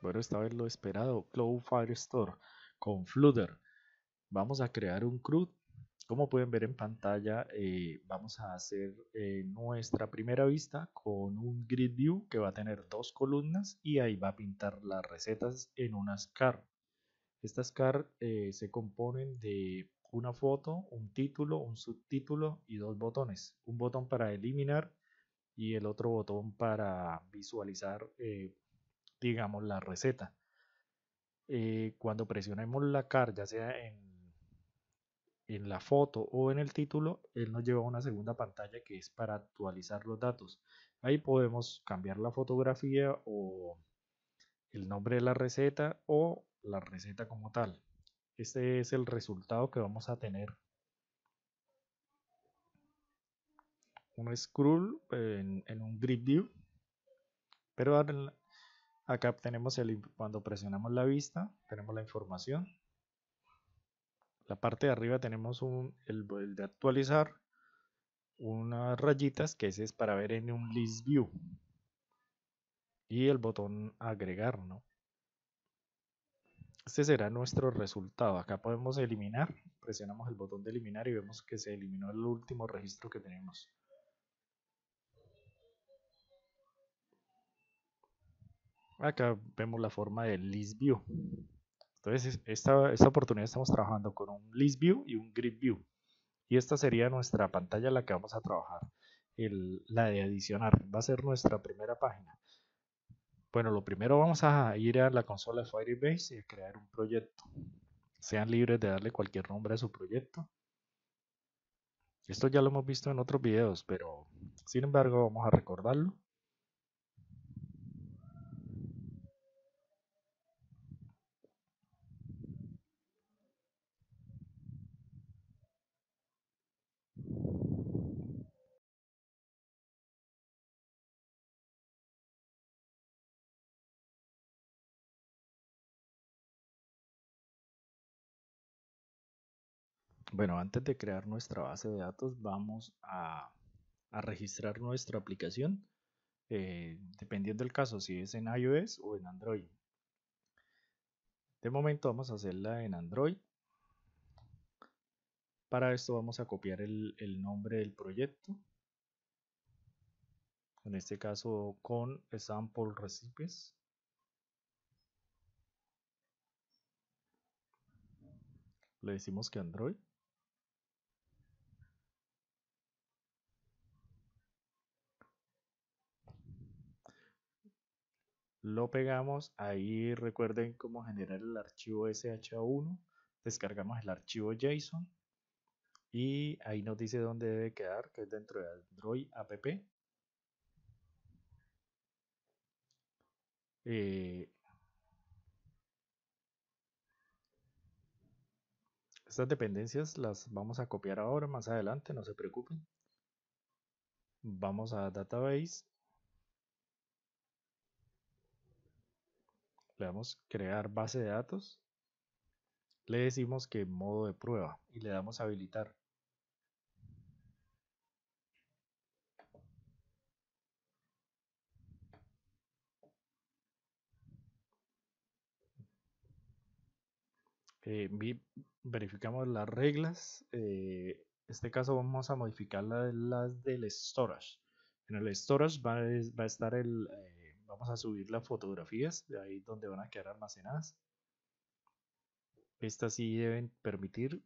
pero esta vez lo esperado, Cloud Firestore con Flutter. Vamos a crear un CRUD. Como pueden ver en pantalla, eh, vamos a hacer eh, nuestra primera vista con un grid view que va a tener dos columnas y ahí va a pintar las recetas en unas car. Estas car eh, se componen de una foto, un título, un subtítulo y dos botones. Un botón para eliminar y el otro botón para visualizar digamos, la receta. Eh, cuando presionemos la car, ya sea en, en la foto o en el título, él nos lleva a una segunda pantalla que es para actualizar los datos. Ahí podemos cambiar la fotografía o el nombre de la receta o la receta como tal. Este es el resultado que vamos a tener. Un scroll eh, en, en un grid view. Pero Acá tenemos el, cuando presionamos la vista, tenemos la información. La parte de arriba tenemos el, de actualizar, unas rayitas que ese es para ver en un list view. Y el botón agregar, ¿no? Este será nuestro resultado. Acá podemos eliminar, presionamos el botón de eliminar y vemos que se eliminó el último registro que tenemos. acá vemos la forma de list view. Entonces, esta, oportunidad estamos trabajando con un list view y un grid view. Y esta sería nuestra pantalla la que vamos a trabajar, la de adicionar. Va a ser nuestra primera página. Bueno, lo primero vamos a ir a la consola de Firebase y a crear un proyecto. Sean libres de darle cualquier nombre a su proyecto. Esto ya lo hemos visto en otros videos, pero sin embargo vamos a recordarlo. Bueno, antes de crear nuestra base de datos vamos a, registrar nuestra aplicación, eh, dependiendo del caso, si es en iOS o en Android. De momento vamos a hacerla en Android. Para esto vamos a copiar el, el nombre del proyecto. En este caso con sample recipes. Le decimos que Android. lo pegamos, ahí recuerden cómo generar el archivo SH1, descargamos el archivo JSON y ahí nos dice dónde debe quedar, que es dentro de Android app. Eh, estas dependencias las vamos a copiar ahora, más adelante, no se preocupen. Vamos a database le damos crear base de datos, le decimos que modo de prueba y le damos habilitar. Eh, verificamos las reglas. Eh, en este caso vamos a modificar las, del storage. En el storage va, a, estar el, eh, vamos a subir las fotografías de ahí donde van a quedar almacenadas. Estas sí deben permitir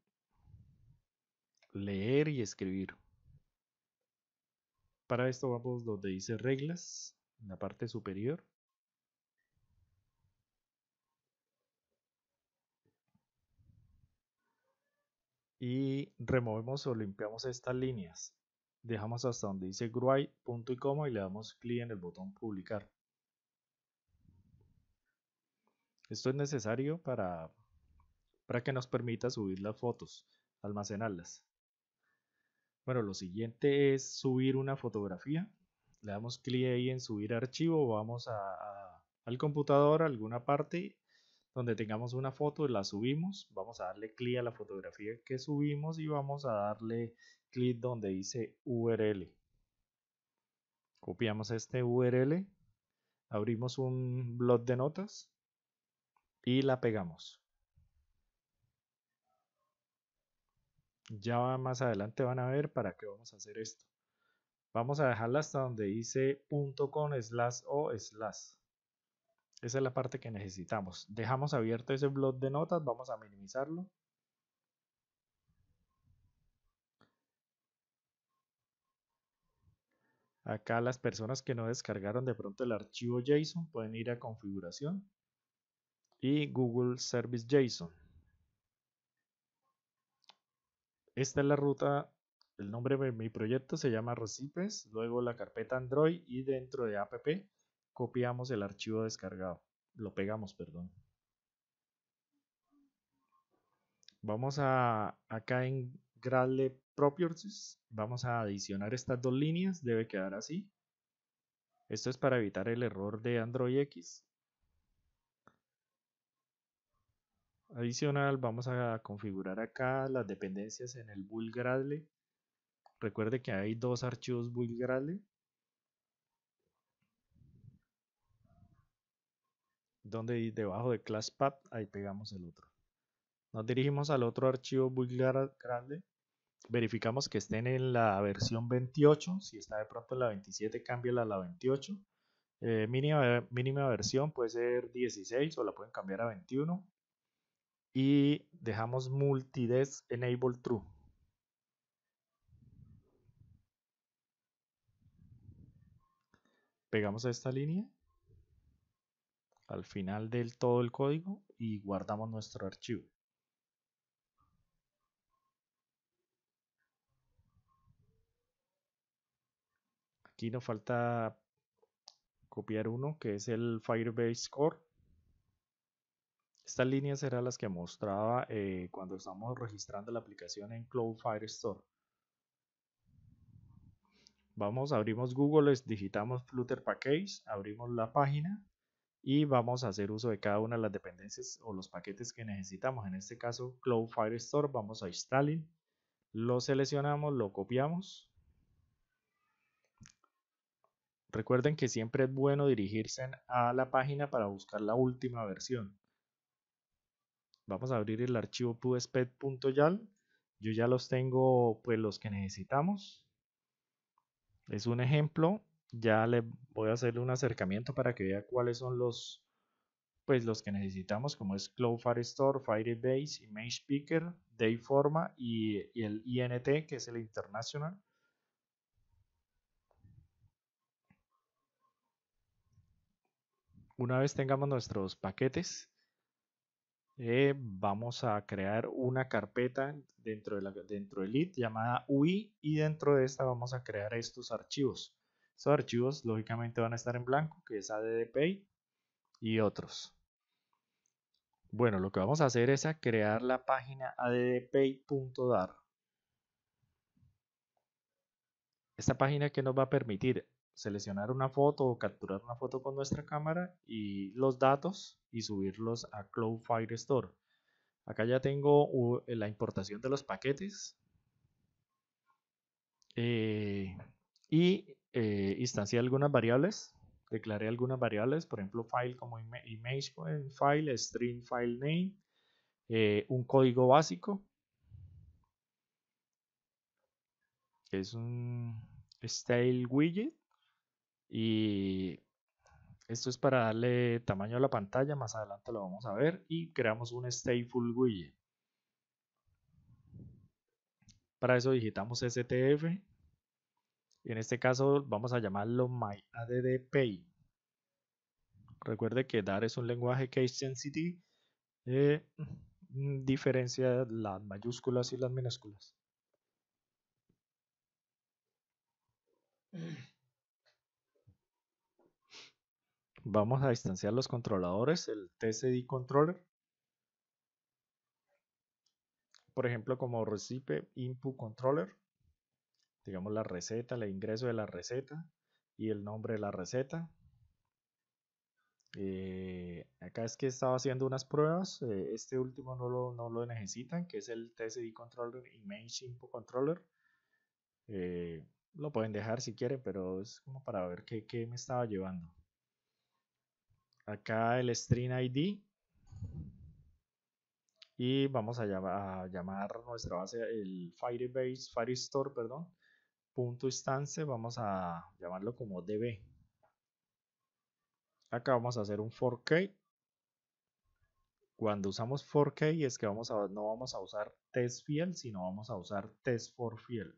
leer y escribir. Para esto vamos donde dice reglas, en la parte superior. Y removemos o limpiamos estas líneas. Dejamos hasta donde dice Gruy.com punto y y le damos clic en el botón publicar. Esto es necesario para, que nos permita subir las fotos, almacenarlas. Bueno, lo siguiente es subir una fotografía. Le damos clic ahí en subir archivo, vamos al computador, a alguna parte donde tengamos una foto, la subimos, vamos a darle clic a la fotografía que subimos y vamos a darle clic donde dice URL. Copiamos este URL, abrimos un blog de notas y la pegamos. Ya más adelante van a ver para qué vamos a hacer esto. Vamos a dejarla hasta donde dice punto con slash o slash. Esa es la parte que necesitamos. Dejamos abierto ese blog de notas, vamos a minimizarlo. Acá las personas que no descargaron de pronto el archivo JSON pueden ir a configuración y Google Service JSON. Esta es la ruta, el nombre de mi proyecto se llama Recipes, luego la carpeta Android y dentro de app copiamos el archivo descargado, lo pegamos, perdón. Vamos a acá en Gradle Properties, vamos a adicionar estas dos líneas, debe quedar así. Esto es para evitar el error de Android X. Adicional, vamos a configurar acá las dependencias en el BullGradle. Recuerde que hay dos archivos BullGradle. Donde debajo de ClassPath, ahí pegamos el otro. Nos dirigimos al otro archivo BullGradle. Verificamos que estén en la versión 28. Si está de pronto en la 27, cámbiala a la 28. Eh, mínima, mínima versión puede ser 16 o la pueden cambiar a 21 y dejamos multides enable true. Pegamos esta línea al final del todo el código y guardamos nuestro archivo. Aquí nos falta copiar uno que es el Firebase Core estas líneas eran las que mostraba eh, cuando estamos registrando la aplicación en Cloud Firestore. Vamos, abrimos Google, digitamos Flutter Package, abrimos la página y vamos a hacer uso de cada una de las dependencias o los paquetes que necesitamos. En este caso, Cloud Firestore, vamos a Installing, lo seleccionamos, lo copiamos. Recuerden que siempre es bueno dirigirse a la página para buscar la última versión. Vamos a abrir el archivo puspet.yal. Yo ya los tengo, pues los que necesitamos. Es un ejemplo. Ya le voy a hacer un acercamiento para que vea cuáles son los, pues los que necesitamos, como es Cloud Firestore, Firebase, Image Speaker Dayforma y el INT, que es el International. Una vez tengamos nuestros paquetes, eh, vamos a crear una carpeta dentro de, la, dentro Lead llamada UI y dentro de esta vamos a crear estos archivos. Estos archivos lógicamente van a estar en blanco, que es addpay y otros. Bueno, lo que vamos a hacer es crear la página addpay.dar. Esta página que nos va a permitir seleccionar una foto o capturar una foto con nuestra cámara y los datos y subirlos a Cloud store Acá ya tengo eh, la importación de los paquetes eh, y eh, algunas variables, declaré algunas variables, por ejemplo file como image file, string file name, eh, un código básico, que es un style widget y esto es para darle tamaño a la pantalla, más adelante lo vamos a ver y creamos un stateful widget. Para eso digitamos STF. En este caso vamos a llamarlo MyAddPay. Recuerde que DAR es un lenguaje case sensitive. Eh, mm, diferencia las mayúsculas y las minúsculas. Vamos a distanciar los controladores, el TCD controller. Por ejemplo, como recipe input controller, digamos la receta, el ingreso de la receta y el nombre de la receta. Eh, acá es que estaba haciendo unas pruebas, eh, este último no lo, no lo, necesitan, que es el TCD controller, Image Input Controller. Eh, lo pueden dejar si quieren, pero es como para ver qué me estaba llevando acá el string ID y vamos a, llamar, nuestra base el Firebase, Firestore, perdón, punto instance, vamos a llamarlo como DB. Acá vamos a hacer un 4K. Cuando usamos 4K es que vamos a, no vamos a usar test field, sino vamos a usar test for field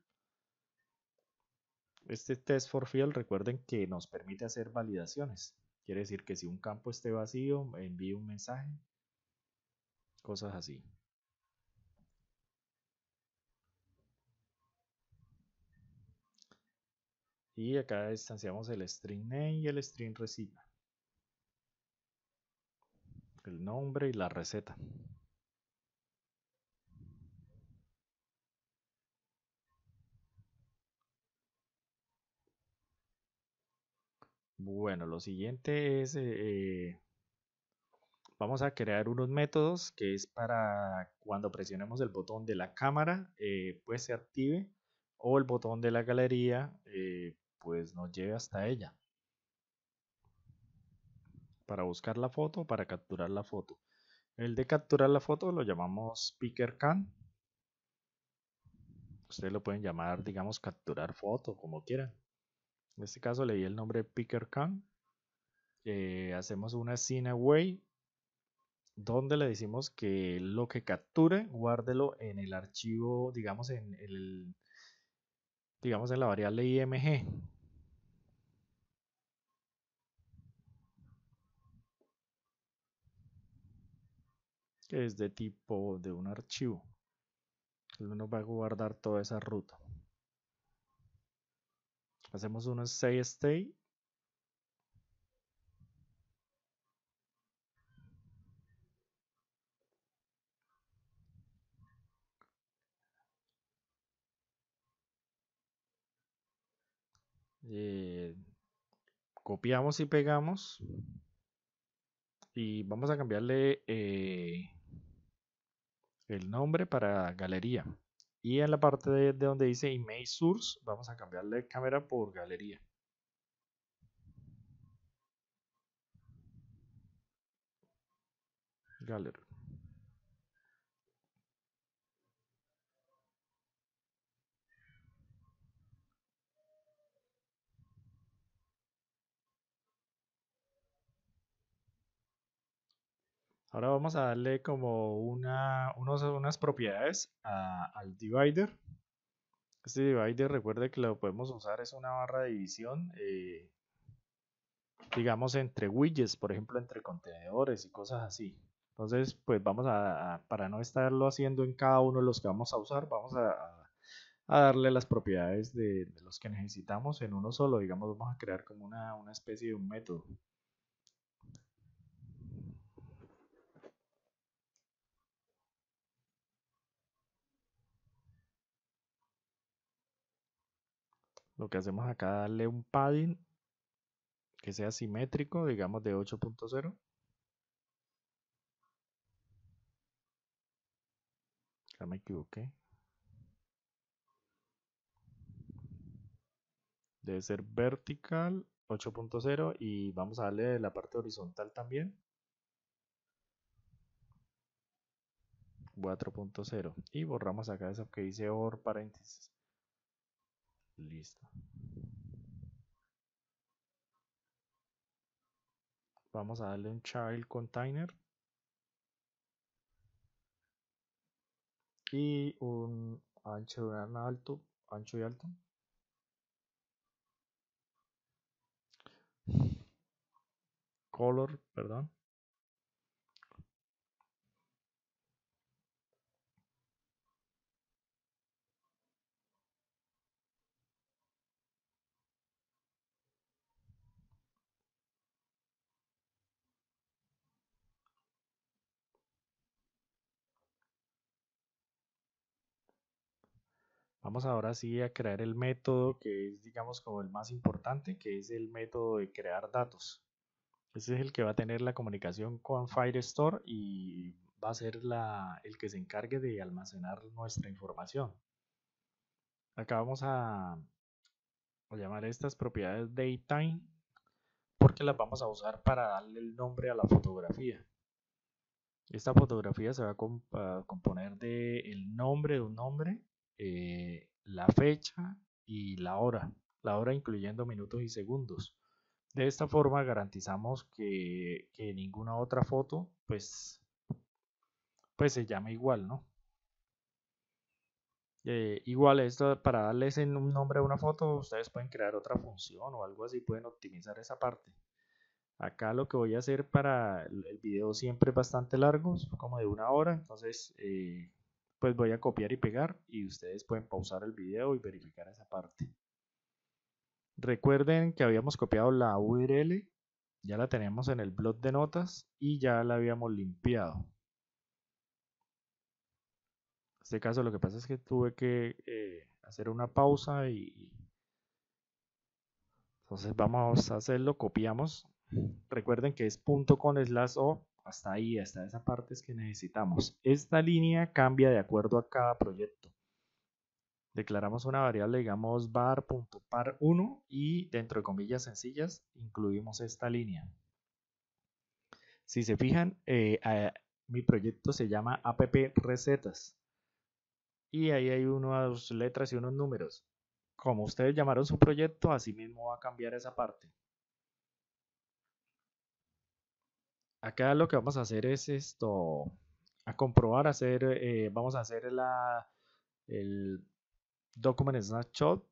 Este test for field recuerden que nos permite hacer validaciones. Quiere decir que si un campo esté vacío, envíe un mensaje. Cosas así. Y acá distanciamos el string name y el string recipe El nombre y la receta. Bueno, lo siguiente es, eh, eh, vamos a crear unos métodos que es para cuando presionemos el botón de la cámara, eh, pues se active, o el botón de la galería, pues nos lleve hasta ella. Para buscar la foto, para capturar la foto. El de capturar la foto lo llamamos Picker Can. Ustedes lo pueden llamar, digamos, capturar foto, como quieran. En este caso leí el nombre Picker eh, hacemos una scene away donde le decimos que lo que capture, guárdelo en el archivo, digamos en el digamos en la variable img. Que es de tipo de un archivo. nos va a guardar toda esa ruta. Hacemos un seis, eh, copiamos y pegamos y vamos a cambiarle eh, el nombre para galería y en la parte de, donde dice Image Source, vamos a cambiarle cámara por galería. Galería. Ahora vamos a darle como una, unas propiedades al divider. Este divider, recuerde que lo podemos usar, es una barra de división, eh, digamos, entre widgets, por ejemplo, entre contenedores y cosas así. Entonces, pues vamos a, para no estarlo haciendo en cada uno de los que vamos a usar, vamos a, darle las propiedades de, los que necesitamos en uno solo. Digamos, vamos a crear como una, una especie de un método. Lo que hacemos acá darle un padding que sea simétrico, digamos de 8.0. Ya me equivoqué. Debe ser vertical 8.0 y vamos a darle la parte horizontal también. 4.0 y borramos acá eso que dice OR paréntesis Listo. Vamos a darle un child container. Y un ancho y alto. Ancho y alto. Color, perdón. Vamos ahora sí a crear el método que es, digamos, como el más importante, que es el método de crear datos. Ese es el que va a tener la comunicación con Firestore y va a ser la, el que se encargue de almacenar nuestra información. Acá vamos a, llamar estas propiedades DateTime porque las vamos a usar para darle el nombre a la fotografía. Esta fotografía se va a, componer del nombre de un nombre eh, la fecha y la hora, la hora incluyendo minutos y segundos. De esta forma garantizamos que, ninguna otra foto pues, pues se llama igual, ¿no? Eh, igual esto para darles un nombre a una foto, ustedes pueden crear otra función o algo así, pueden optimizar esa parte. Acá lo que voy a hacer para el video siempre es bastante largo, como de una hora, entonces eh, pues, voy a copiar y pegar y ustedes pueden pausar el video y verificar esa parte. Recuerden que habíamos copiado la URL, ya la tenemos en el blog de notas y ya la habíamos limpiado. En este caso lo que pasa es que tuve que eh, hacer una pausa y... Entonces vamos a hacerlo, copiamos. Recuerden que es punto con slash o hasta ahí, hasta esa parte es que necesitamos. Esta línea cambia de acuerdo a cada proyecto. Declaramos una variable, digamos, var.par1 y dentro de comillas sencillas incluimos esta línea. Si se fijan, eh, mi proyecto se llama app recetas. Y ahí hay unas letras y unos números. Como ustedes llamaron su proyecto, así mismo va a cambiar esa parte. Acá lo que vamos a hacer es esto, a comprobar, hacer, eh, vamos a hacer la, el document snapshot,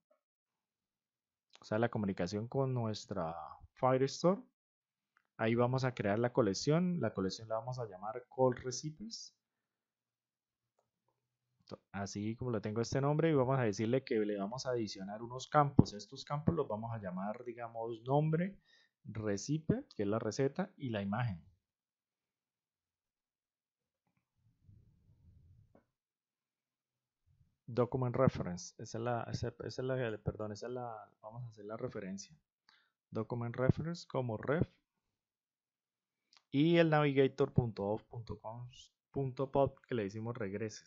o sea, la comunicación con nuestra Firestore. Ahí vamos a crear la colección, la colección la vamos a llamar call recipes. Así como le tengo este nombre y vamos a decirle que le vamos a adicionar unos campos. Estos campos los vamos a llamar, digamos, nombre, recipe, que es la receta, y la imagen. document reference, esa es la, esa, es la perdón, esa es la, vamos a hacer la referencia. Document reference como ref y el navigator.off.com.pop que le hicimos regrese.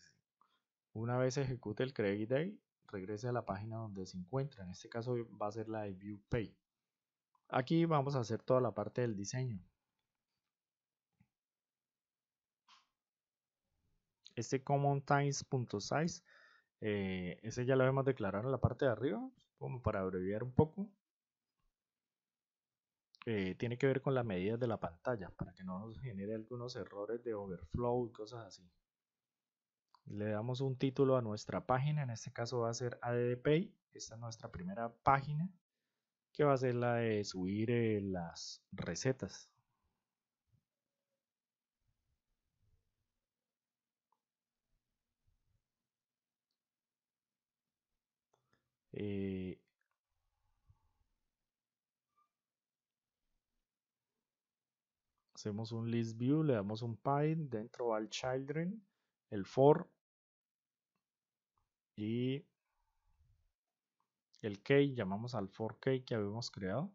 Una vez ejecute el credit day, regrese a la página donde se encuentra. En este caso va a ser la de ViewPay. Aquí vamos a hacer toda la parte del diseño. Este common times.size eh, ese ya lo hemos declarado en la parte de arriba, como para abreviar un poco. Eh, tiene que ver con las medidas de la pantalla, para que no nos genere algunos errores de overflow y cosas así. Le damos un título a nuestra página, en este caso va a ser ADDPay. Esta es nuestra primera página, que va a ser la de subir eh, las recetas. Eh, hacemos un list view, le damos un pine, dentro al children, el for y el key, llamamos al for key que habíamos creado.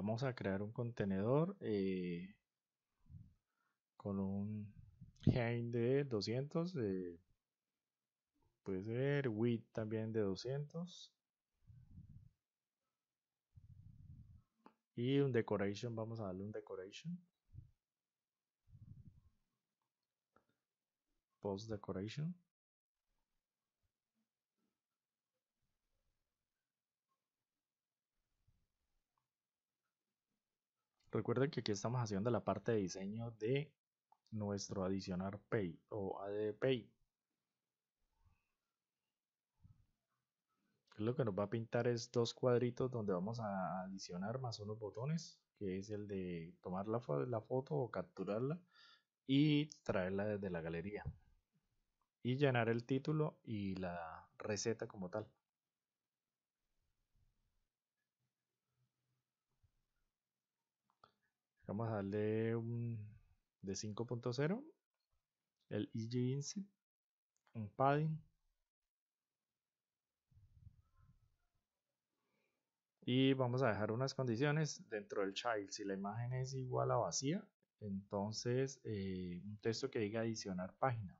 vamos a crear un contenedor eh, con un Height de 200 eh, puede ser width también de 200 y un decoration vamos a darle un decoration post decoration Recuerden que aquí estamos haciendo la parte de diseño de nuestro adicionar pay o add pay. Lo que nos va a pintar es dos cuadritos donde vamos a adicionar más unos botones, que es el de tomar la, la foto o capturarla y traerla desde la galería. Y llenar el título y la receta como tal. Vamos a darle un de 5.0, el EG un padding. Y vamos a dejar unas condiciones dentro del child. Si la imagen es igual a vacía, entonces eh, un texto que diga adicionar página.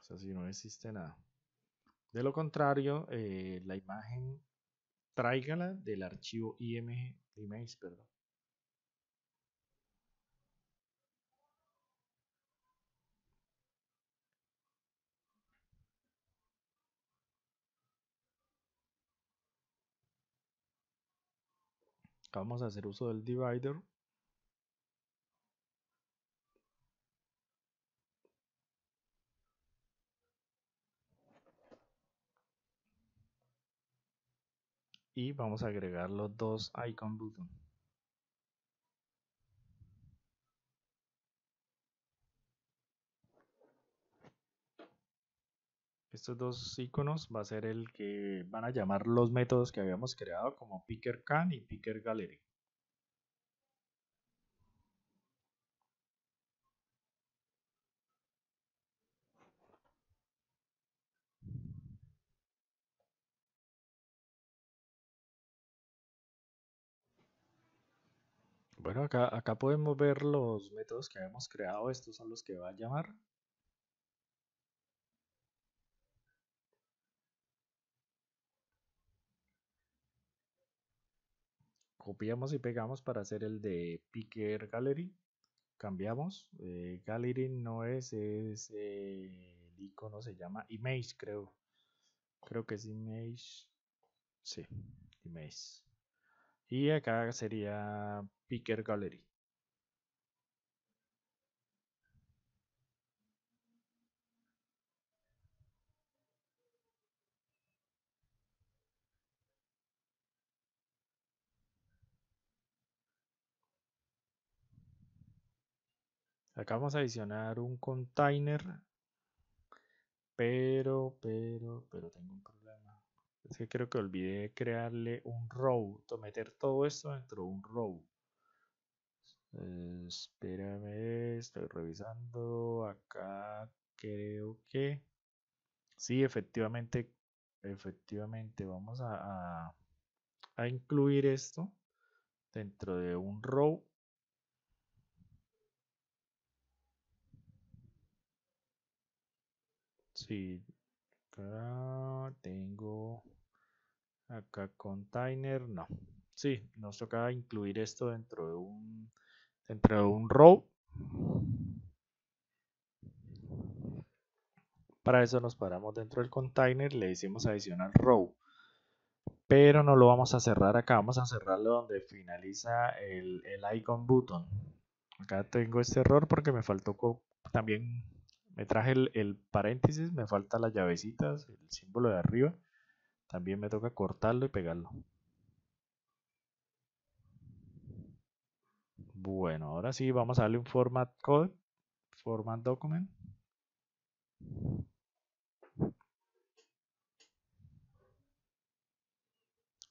O sea, si no existe nada. De lo contrario, eh, la imagen tráigala del archivo img, image, perdón. Vamos a hacer uso del divider y vamos a agregar los dos icon button estos dos iconos va a ser el que van a llamar los métodos que habíamos creado como picker can y picker gallery Bueno, acá, podemos ver los métodos que hemos creado. Estos son los que va a llamar. Copiamos y pegamos para hacer el de Picker Gallery. Cambiamos. Eh, gallery no es, es eh, el icono se llama Image, creo. Creo que es Image. Sí, Image. Y acá sería Picker Gallery. Acá vamos a adicionar un container, pero, pero, pero tengo un problema. Es que creo que olvidé crearle un row, meter todo esto dentro de un row. espérame, estoy revisando acá, creo que... Sí, efectivamente, efectivamente, vamos a, a incluir esto dentro de un row Sí, acá tengo Acá container, no. Sí, nos toca incluir esto dentro de un, dentro de un row. Para eso nos paramos dentro del container, le decimos adicional row. Pero no lo vamos a cerrar acá, vamos a cerrarlo donde finaliza el, icon button. Acá tengo este error porque me faltó también, me traje el, el paréntesis, me falta las llavecitas, el símbolo de arriba también me toca cortarlo y pegarlo. Bueno, ahora sí vamos a darle un format code, format document.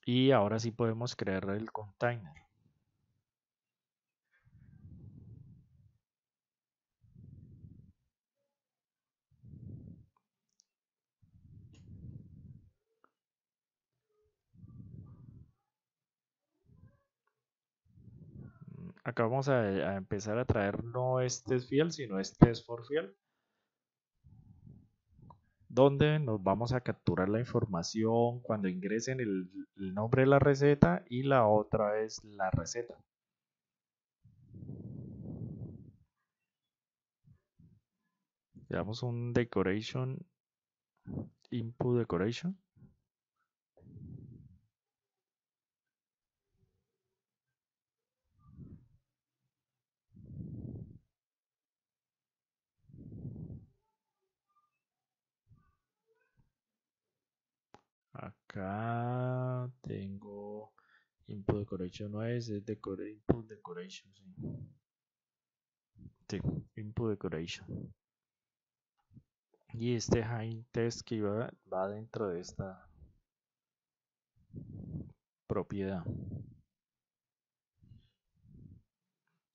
Y ahora sí podemos crear el container. acá vamos a, empezar a traer no este es fiel, sino este es for fiel, donde nos vamos a capturar la información cuando ingresen el, el nombre de la receta y la otra es la receta. Le damos un decoration, input decoration. acá tengo input decoration, no es, es decor input decoration, sí. input decoration. Y este high test que va, dentro de esta propiedad.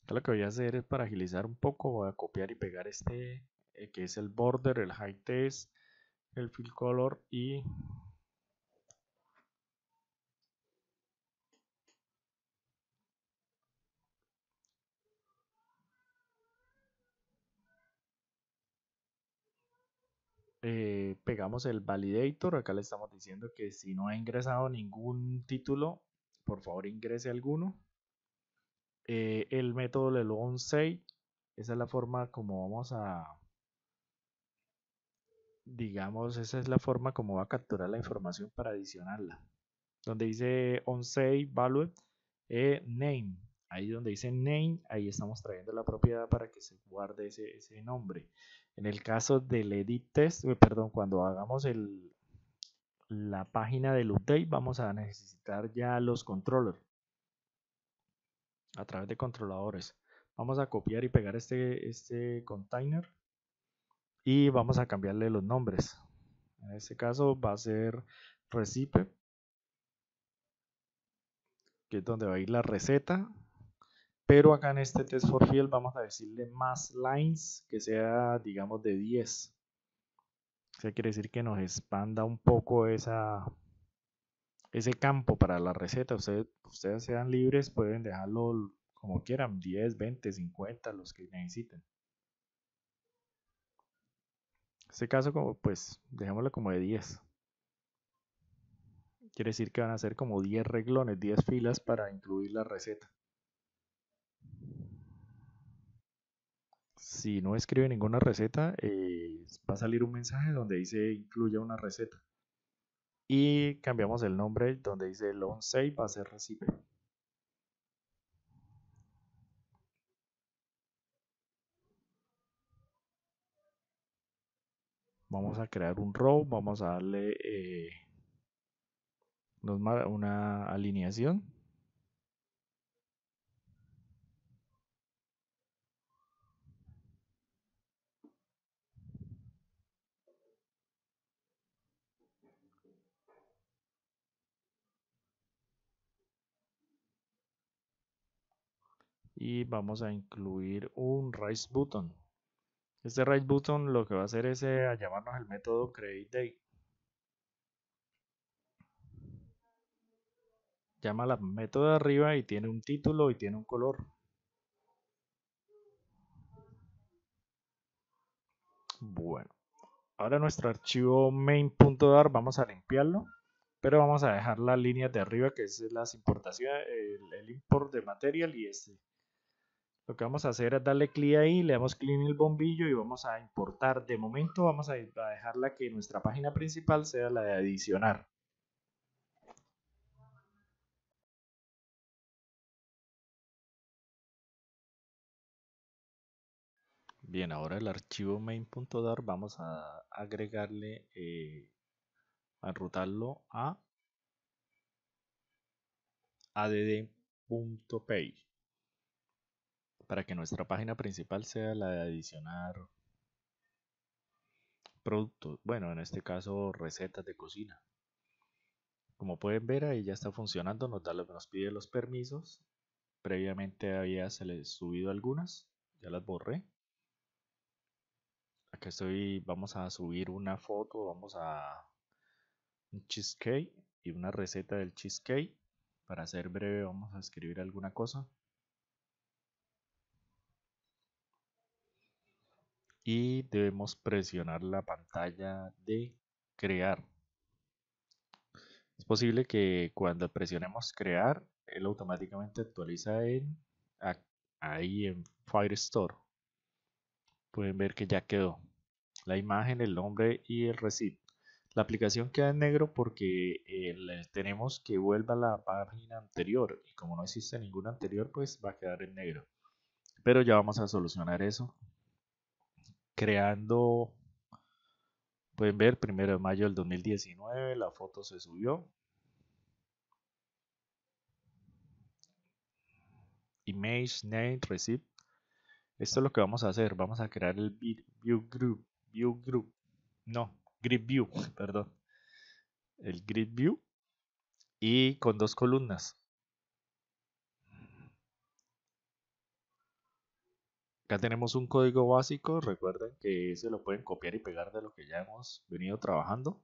lo que voy a hacer es para agilizar un poco, voy a copiar y pegar este eh, que es el border, el high test, el fill color y Eh, pegamos el validator, acá le estamos diciendo que si no ha ingresado ningún título, por favor ingrese alguno. Eh, el método del say esa es la forma como vamos a, digamos, esa es la forma como va a capturar la información para adicionarla. Donde dice onsay value eh, name, ahí donde dice name, ahí estamos trayendo la propiedad para que se guarde ese, ese nombre. En el caso del edit test, eh, perdón, cuando hagamos la página del update, vamos a necesitar ya los controllers a través de controladores. Vamos a copiar y pegar este, este container y vamos a cambiarle los nombres. En este caso va a ser recipe, que es donde va a ir la receta pero acá en este test for field vamos a decirle más lines que sea digamos de 10 o sea quiere decir que nos expanda un poco esa ese campo para la receta ustedes, sean libres pueden dejarlo como quieran 10 20 50 los que necesiten en este caso como pues dejémoslo como de 10 quiere decir que van a ser como 10 reglones 10 filas para incluir la receta si no escribe ninguna receta, eh, va a salir un mensaje donde dice incluya una receta. Y cambiamos el nombre donde dice loan save va a ser recibe Vamos a crear un row, vamos a darle eh, una alineación. y vamos a incluir un raise button. Este raise button lo que va a hacer es eh, llamarnos el método day. Llama la método de arriba y tiene un título y tiene un color. Bueno, ahora nuestro archivo main.dar vamos a limpiarlo, pero vamos a dejar las línea de arriba que es las importaciones, el, el import de material y este. Lo que vamos a hacer es darle clic ahí, le damos clic en el bombillo y vamos a importar. De momento vamos a dejarla que nuestra página principal sea la de adicionar. Bien, ahora el archivo main.dar vamos a agregarle, a eh, enrutarlo a add.page para que nuestra página principal sea la de adicionar productos, bueno, en este caso recetas de cocina. Como pueden ver, ahí ya está funcionando, nos, nos pide los permisos. Previamente había se subido algunas, ya las borré. Aquí estoy, vamos a subir una foto, vamos a un cheesecake y una receta del cheesecake. Para ser breve, vamos a escribir alguna cosa. y debemos presionar la pantalla de crear. Es posible que cuando presionemos crear, él automáticamente actualiza en ahí en Firestore. Pueden ver que ya quedó la imagen, el nombre y el recibo La aplicación queda en negro porque eh, tenemos que vuelva a la página anterior y como no existe ninguna anterior pues va a quedar en negro. Pero ya vamos a solucionar eso creando, pueden ver, primero de mayo del 2019, la foto se subió. Image, name, receipt. Esto es lo que vamos a hacer. Vamos a crear el view group. View group. No, grid view, perdón. El grid view. Y con dos columnas. Acá tenemos un código básico, recuerden que se lo pueden copiar y pegar de lo que ya hemos venido trabajando.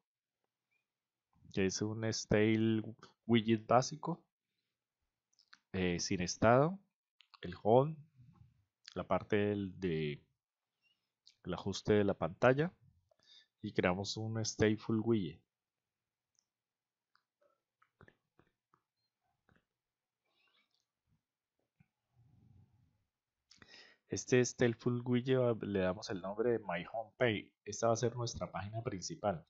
Que es un State widget básico, eh, sin estado, el home, la parte del, el ajuste de la pantalla y creamos un stateful widget. Este Full Widget ah, le damos el nombre de My Home Page. Esta va a ser nuestra página principal.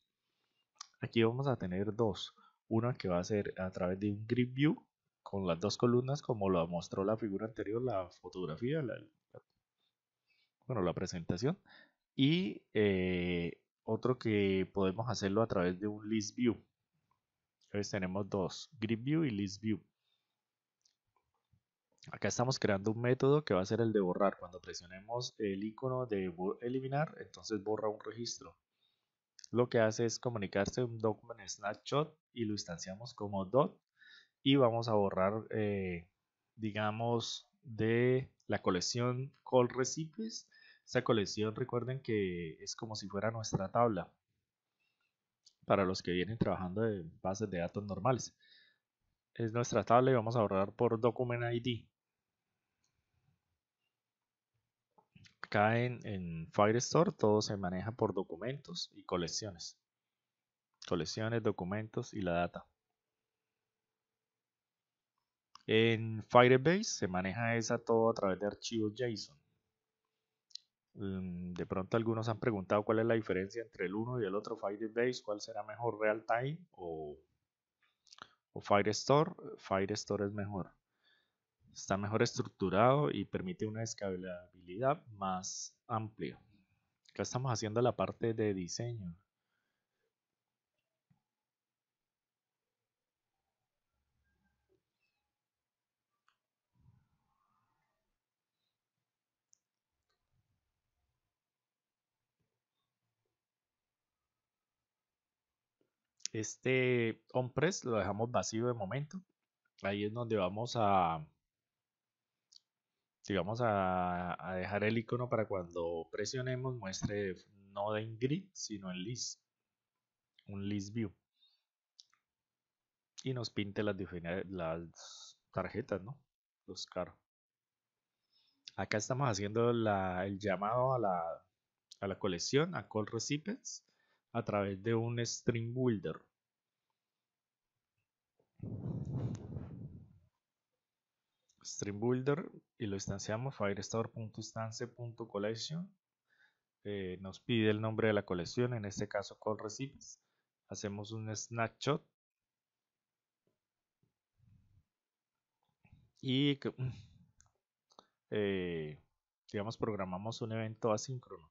Aquí vamos a tener dos. Una que va a ser a través de un grid view con las dos columnas como lo mostró la figura anterior, la fotografía, bueno, la presentación. Y eh, otro que podemos hacerlo a través de un list view. Entonces tenemos dos, grid view y list view. Acá estamos creando un método que va a ser el de borrar. Cuando presionemos el icono de eliminar, entonces borra un registro. Lo que hace es comunicarse un document snapshot y lo instanciamos como dot y vamos a borrar, eh, digamos, de la colección call recipes. Esa colección recuerden que es como si fuera nuestra tabla para los que vienen trabajando en bases de datos normales. Es nuestra tabla y vamos a borrar por document ID. acá en, Firestore todo se maneja por documentos y colecciones. Colecciones, documentos y la data. En Firebase se maneja esa todo a través de archivos JSON. Mm, de pronto algunos han preguntado cuál es la diferencia entre el uno y el otro Firebase, cuál será mejor Realtime o, o Firestore. Firestore es mejor está mejor estructurado y permite una escalabilidad más amplia. Acá estamos haciendo la parte de diseño. Este onpress lo dejamos vacío de momento. Ahí es donde vamos a vamos a, dejar el icono para cuando presionemos muestre no en grid, sino en list, un list view. Y nos pinte las, las tarjetas, ¿no? Los carros. Acá estamos haciendo el llamado a la, a la colección, a call recipients, a través de un string builder. Stream Builder y lo instanciamos firestore.instance.collection. Eh, nos pide el nombre de la colección, en este caso call Hacemos un snapshot. Y mm, eh, digamos programamos un evento asíncrono.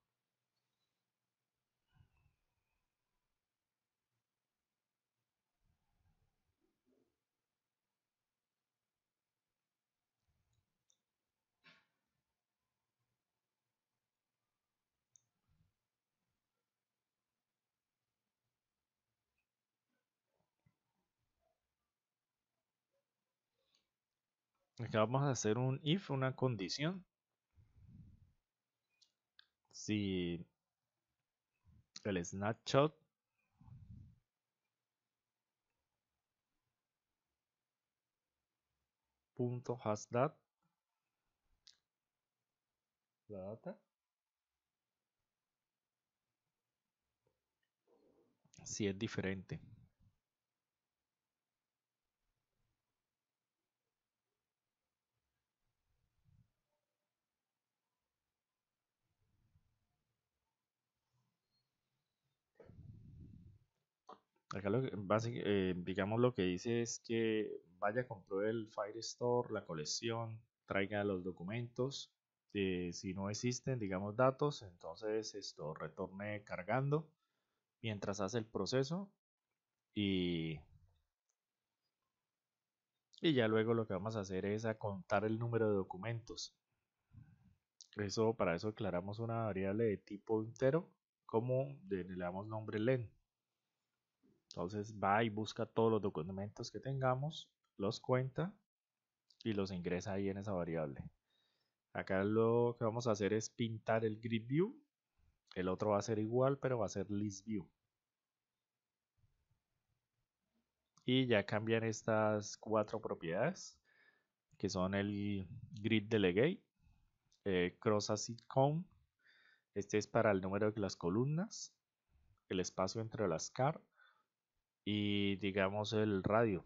vamos a hacer un if, una condición. Si el snapshot punto has data si es diferente Acá lo eh, digamos lo que dice es que vaya, a compruebe el Firestore, la colección, traiga los documentos. Eh, si no existen, digamos, datos, entonces esto retorne cargando mientras hace el proceso y, y ya luego lo que vamos a hacer es a contar el número de documentos. Eso, para eso declaramos una variable de tipo entero como le damos nombre len. Entonces va y busca todos los documentos que tengamos, los cuenta y los ingresa ahí en esa variable. Acá lo que vamos a hacer es pintar el grid view. El otro va a ser igual, pero va a ser list view. Y ya cambian estas cuatro propiedades, que son el grid delegate, eh, cross asset count, este es para el número de las columnas, el espacio entre las cartas y digamos el radio.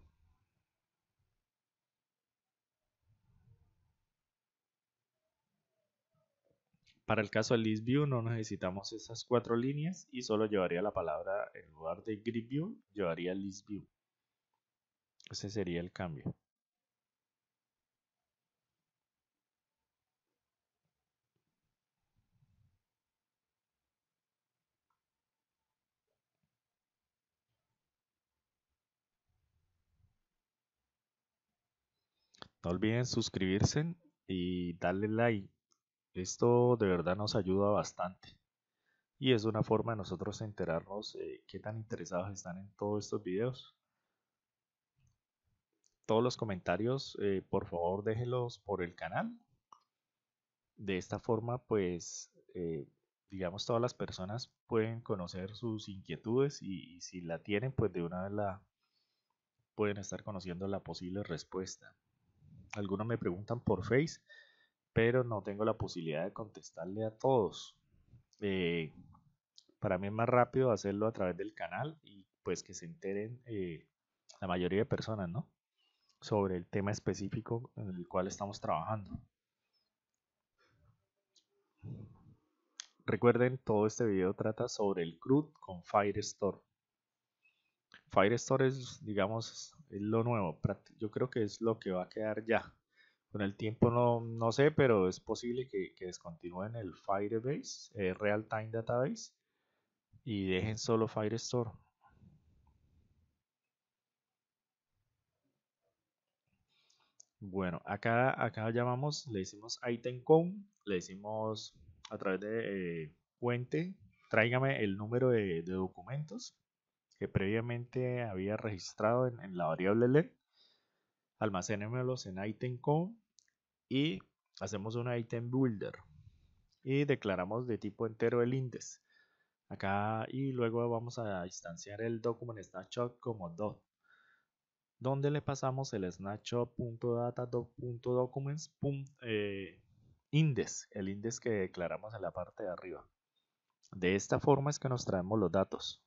Para el caso del list view no necesitamos esas cuatro líneas y solo llevaría la palabra en lugar de grid view, llevaría list view. Ese sería el cambio. No olviden suscribirse y darle like. Esto de verdad nos ayuda bastante. Y es una forma de nosotros enterarnos eh, qué tan interesados están en todos estos videos. Todos los comentarios, eh, por favor, déjenlos por el canal. De esta forma, pues, eh, digamos, todas las personas pueden conocer sus inquietudes y si la tienen, pues de una vez la pueden estar conociendo la posible respuesta algunos me preguntan por Face, pero no tengo la posibilidad de contestarle a todos. Eh, para mí es más rápido hacerlo a través del canal y pues que se enteren eh, la mayoría de personas, ¿no? Sobre el tema específico en el cual estamos trabajando. Recuerden, todo este video trata sobre el CRUD con Firestore. Firestore es, digamos, es lo nuevo. Yo creo que es lo que va a quedar ya. Con el tiempo no, no sé, pero es posible que, que descontinúen el Firebase, eh, Real Time Database, y dejen solo Firestore. Bueno, acá, acá llamamos, le decimos item le decimos a través de eh, puente, tráigame el número de documentos que previamente había registrado en, la variable LED. Almacenémoslos en item y hacemos un item builder y declaramos de tipo entero el índice. Acá y luego vamos a instanciar el document snapshot como dot donde le pasamos el snapshot.data.documents.index, eh, index, el index que declaramos en la parte de arriba. De esta forma es que nos traemos los datos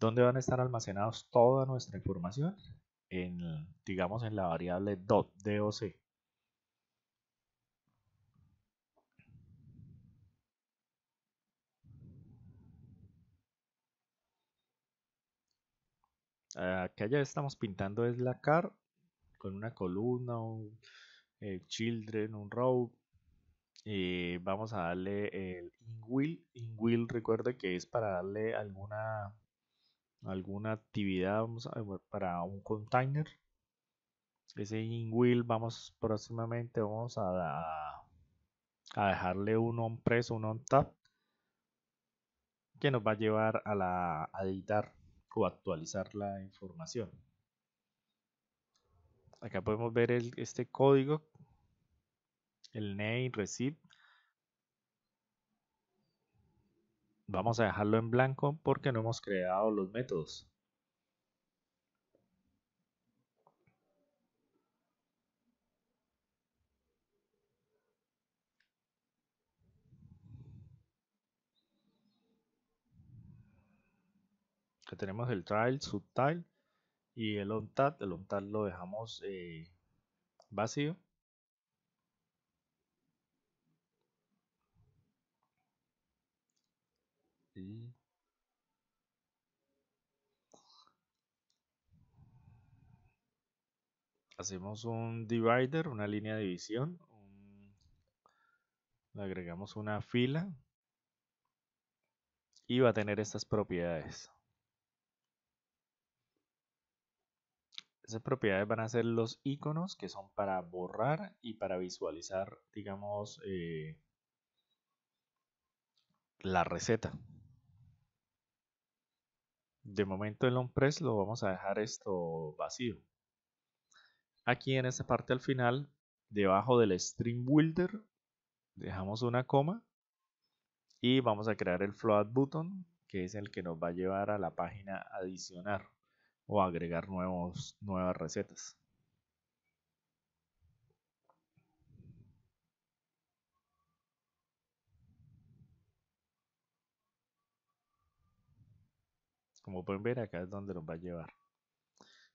donde van a estar almacenados toda nuestra información en, digamos, en la variable dot DOC. Acá ya estamos pintando es la car con una columna, un eh, children, un row. Eh, vamos a darle el in will. In will recuerde que es para darle alguna alguna actividad vamos para un container. Ese in vamos próximamente vamos a, a dejarle un on press, un on tap que nos va a llevar a, la, editar o actualizar la información. Acá podemos ver el, este código, el name receipt Vamos a dejarlo en blanco porque no hemos creado los métodos. que tenemos el trial, subtile y el tat. El ontat lo dejamos eh, vacío. hacemos un divider, una línea de división, le agregamos una fila y va a tener estas propiedades. Esas propiedades van a ser los iconos que son para borrar y para visualizar, digamos, eh, la receta. De momento el OnPress lo vamos a dejar esto vacío. Aquí en esta parte al final, debajo del string builder, dejamos una coma y vamos a crear el float button, que es el que nos va a llevar a la página adicionar o agregar nuevos, nuevas recetas. Como pueden ver acá es donde nos va a llevar.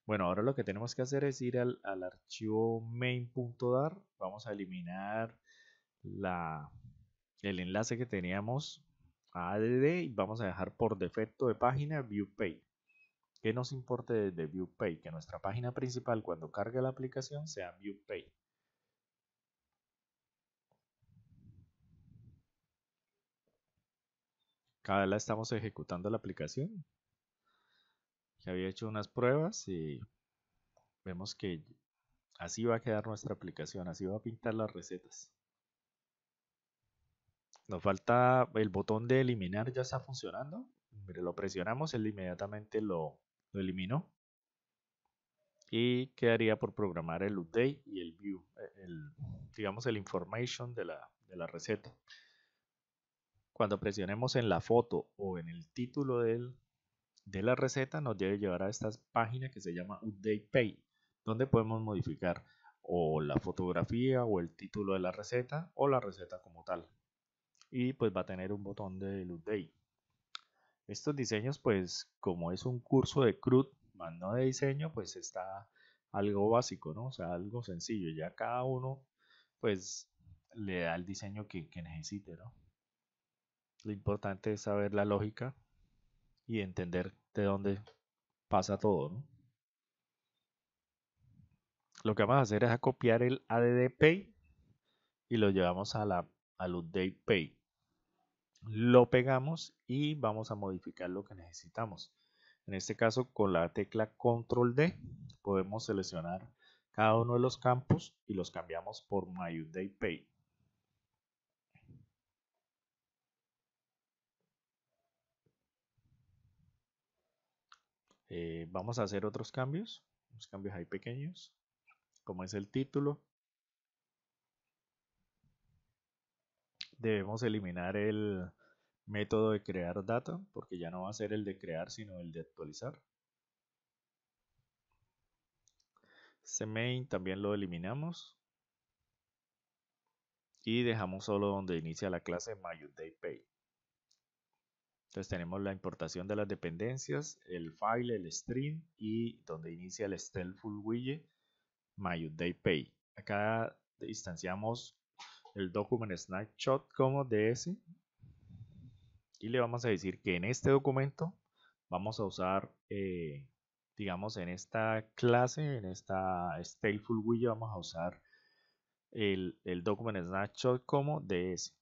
Bueno, ahora lo que tenemos que hacer es ir al, al archivo main.dar. Vamos a eliminar el enlace que teníamos a ADD y vamos a dejar por defecto de página ViewPay. Que nos importe desde ViewPay? Que nuestra página principal cuando cargue la aplicación sea ViewPay. Cada la estamos ejecutando la aplicación, que había hecho unas pruebas y vemos que así va a quedar nuestra aplicación, así va a pintar las recetas. Nos falta el botón de eliminar, ya está funcionando. Mire, lo presionamos, él inmediatamente lo, eliminó. Y quedaría por programar el update y el view, eh, digamos el information de la, de la receta. Cuando presionemos en la foto o en el título del, de la receta nos debe llevar a esta página que se llama Update Page, donde podemos modificar o la fotografía o el título de la receta o la receta como tal. Y pues va a tener un botón de update. Estos diseños pues como es un curso de CRUD más no de diseño pues está algo básico, ¿no? O sea, algo sencillo. Ya cada uno pues le da el diseño que, que necesite, Lo importante es saber la lógica y entender de dónde pasa todo. Lo que vamos a hacer es a copiar el ADD Pay y lo llevamos a la, al Update Pay. Lo pegamos y vamos a modificar lo que necesitamos. En este caso, con la tecla Control D, podemos seleccionar cada uno de los campos y los cambiamos por My Update Pay. Eh, vamos a hacer otros cambios, unos cambios ahí pequeños, como es el título. Debemos eliminar el método de crear data, porque ya no va a ser el de crear, sino el de actualizar. Este main también lo eliminamos. Y dejamos solo donde inicia la clase MyUdayPay. Entonces tenemos la importación de las dependencias, el file, el string y donde inicia el Stealthful widget, MyUdayPay. Acá instanciamos el document snapshot como ds y le vamos a decir que en este documento vamos a usar, eh, digamos, en esta clase, en esta stateful widget vamos a usar el, el document snapshot como ds.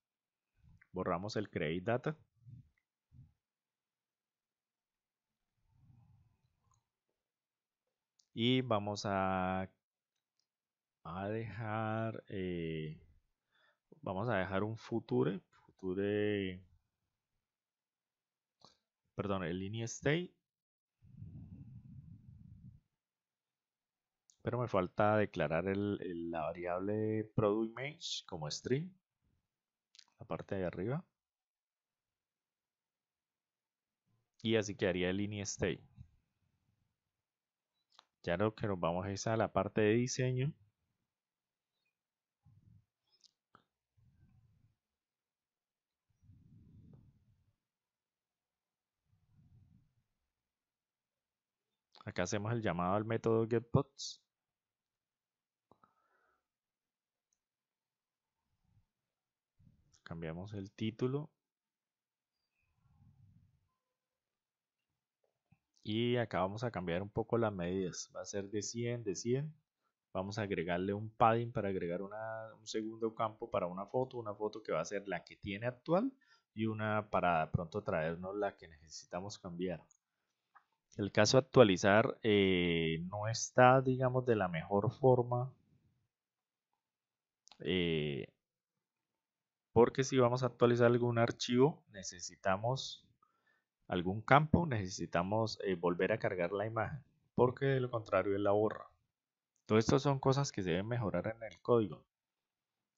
Borramos el create data y vamos a, dejar eh, vamos a dejar un future future perdón el line state pero me falta declarar el, la variable product image como string la parte de arriba y así quedaría el line state ya lo que nos vamos es a la parte de diseño. Acá hacemos el llamado al método GetPots, Cambiamos el título y acá vamos a cambiar un poco las medidas. Va a ser de 100, de 100. Vamos a agregarle un padding para agregar un segundo campo para una foto. Una foto que va a ser la que tiene actual y una para pronto traernos la que necesitamos cambiar. El caso actualizar eh, no está, digamos, de la mejor forma. Eh, porque si vamos a actualizar algún archivo necesitamos algún campo necesitamos eh, volver a cargar la imagen, porque de lo contrario es la borra. Todo esto son cosas que se deben mejorar en el código.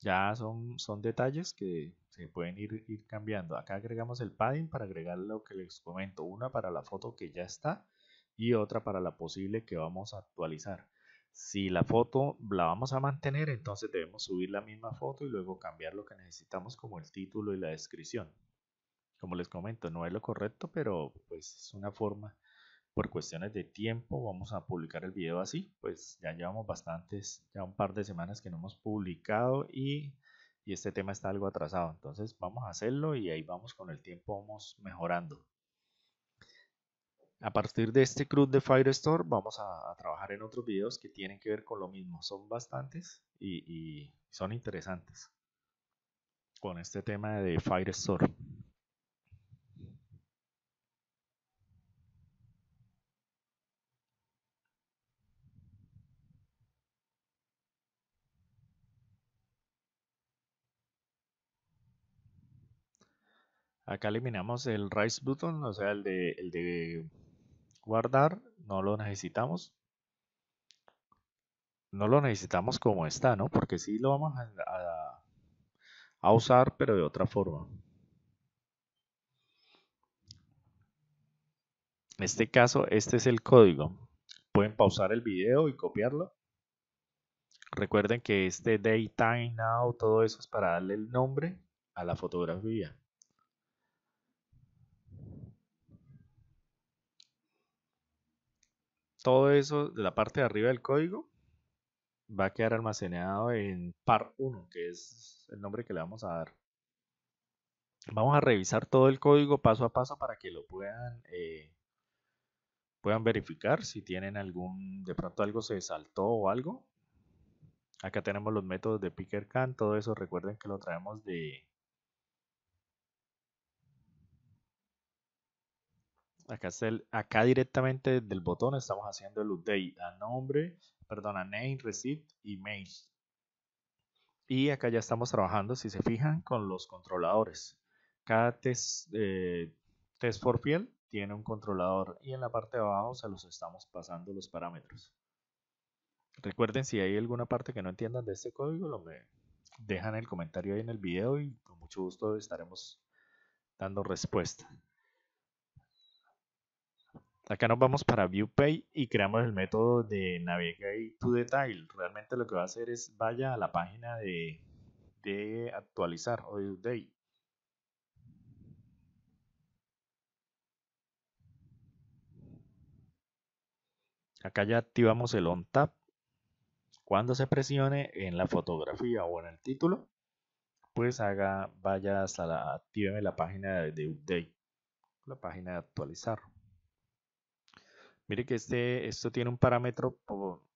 Ya son, son detalles que se pueden ir, ir cambiando. Acá agregamos el padding para agregar lo que les comento. Una para la foto que ya está y otra para la posible que vamos a actualizar. Si la foto la vamos a mantener, entonces debemos subir la misma foto y luego cambiar lo que necesitamos como el título y la descripción como les comento, no es lo correcto, pero pues es una forma por cuestiones de tiempo vamos a publicar el video así, pues ya llevamos bastantes, ya un par de semanas que no hemos publicado y, este tema está algo atrasado, entonces vamos a hacerlo y ahí vamos con el tiempo, vamos mejorando. A partir de este cruz de Firestore vamos a, trabajar en otros videos que tienen que ver con lo mismo, son bastantes y, y son interesantes con este tema de Firestore. Acá eliminamos el Rise Button, o sea, el de, guardar. No lo necesitamos. No lo necesitamos como está, ¿no? Porque sí lo vamos a, a usar, pero de otra forma. En este caso, este es el código. Pueden pausar el video y copiarlo. Recuerden que este Time Now, todo eso es para darle el nombre a la fotografía. todo eso de la parte de arriba del código va a quedar almacenado en par 1, que es el nombre que le vamos a dar. Vamos a revisar todo el código paso a paso para que lo puedan, eh, puedan verificar si tienen algún, de pronto algo se saltó o algo. Acá tenemos los métodos de Pickercan, todo eso recuerden que lo traemos de, Acá, acá directamente del botón estamos haciendo el update a nombre, perdón, a name, receipt y mail. Y acá ya estamos trabajando, si se fijan, con los controladores. Cada test, eh, test for field tiene un controlador y en la parte de abajo se los estamos pasando los parámetros. Recuerden si hay alguna parte que no entiendan de este código, lo dejan dejan el comentario ahí en el video y con mucho gusto estaremos dando respuesta. Acá nos vamos para ViewPay y creamos el método de Navigate to Detail. Realmente lo que va a hacer es vaya a la página de, actualizar o de update. Acá ya activamos el on tap. Cuando se presione en la fotografía o en el título, pues haga, vaya hasta la, active la página de update, la página de actualizar. Mire que este, esto tiene un parámetro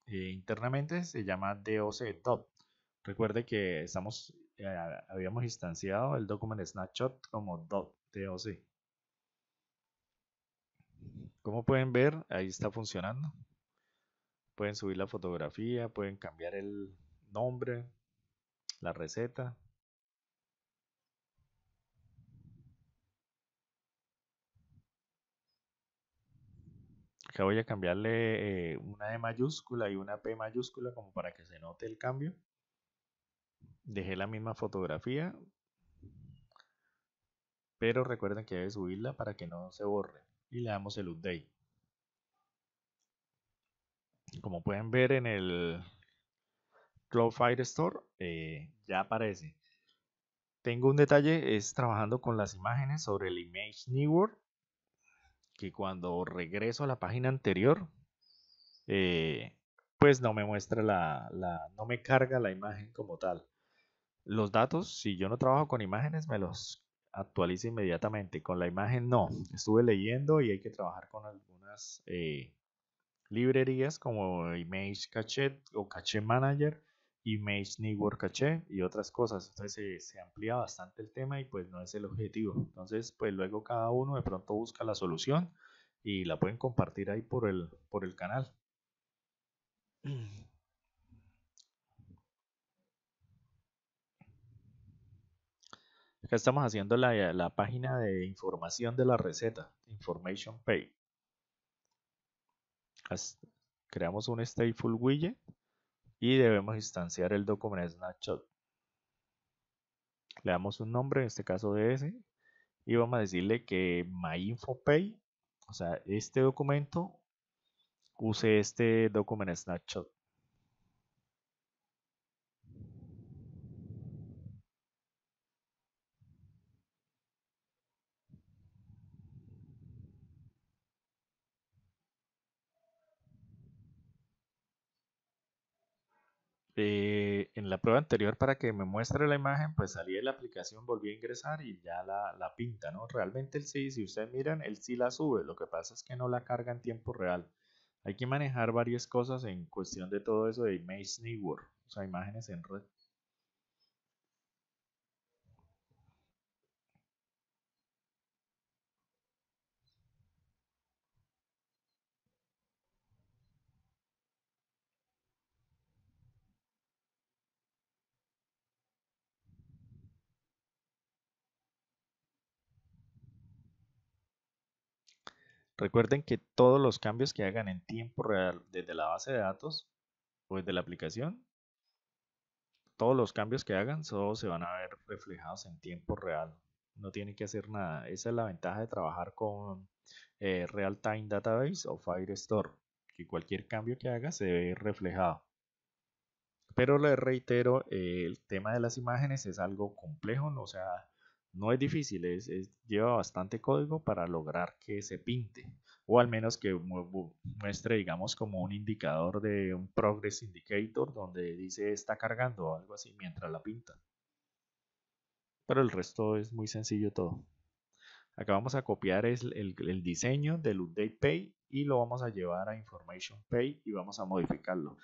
eh, internamente, se llama doc. Recuerde que estamos, eh, habíamos instanciado el document snapshot como doc. Como pueden ver, ahí está funcionando. Pueden subir la fotografía, pueden cambiar el nombre, la receta, Acá voy a cambiarle eh, una E mayúscula y una P mayúscula como para que se note el cambio. Dejé la misma fotografía, pero recuerden que debe subirla para que no se borre y le damos el update. Como pueden ver en el Fire Store eh, ya aparece. Tengo un detalle, es trabajando con las imágenes sobre el Image New World que cuando regreso a la página anterior, eh, pues no me muestra la, la, no me carga la imagen como tal. Los datos, si yo no trabajo con imágenes, me los actualiza inmediatamente. Con la imagen no. Estuve leyendo y hay que trabajar con algunas eh, librerías como Image Cachet o Cache Manager Image Network Cache y otras cosas. Entonces se, amplía bastante el tema y pues no es el objetivo. Entonces pues luego cada uno de pronto busca la solución y la pueden compartir ahí por el, por el canal. Acá estamos haciendo la, la página de información de la receta, Information Page. Creamos un Stateful Widget y debemos instanciar el documento snapshot. Le damos un nombre, en este caso DS, y vamos a decirle que myinfopay, o sea, este documento, use este documento snapshot. prueba anterior para que me muestre la imagen, pues salí de la aplicación, volví a ingresar y ya la, pinta, ¿no? Realmente el sí, si ustedes miran, el sí la sube, lo que pasa es que no la carga en tiempo real. Hay que manejar varias cosas en cuestión de todo eso de Image Network, o sea, imágenes en red. Recuerden que todos los cambios que hagan en tiempo real desde la base de datos o desde la aplicación, todos los cambios que hagan solo se van a ver reflejados en tiempo real. No tienen que hacer nada. Esa es la ventaja de trabajar con eh, Real Time Database o Firestore, que cualquier cambio que haga se ve reflejado. Pero les reitero, el tema de las imágenes es algo complejo, ¿no? o sea, no es difícil, es, lleva bastante código para lograr que se pinte o al menos que muestre, digamos, como un indicador de un progress indicator donde dice está cargando o algo así mientras la pinta. Pero el resto es muy sencillo todo. Acá vamos a copiar el, el, diseño del update pay y lo vamos a llevar a information pay y vamos a modificarlo.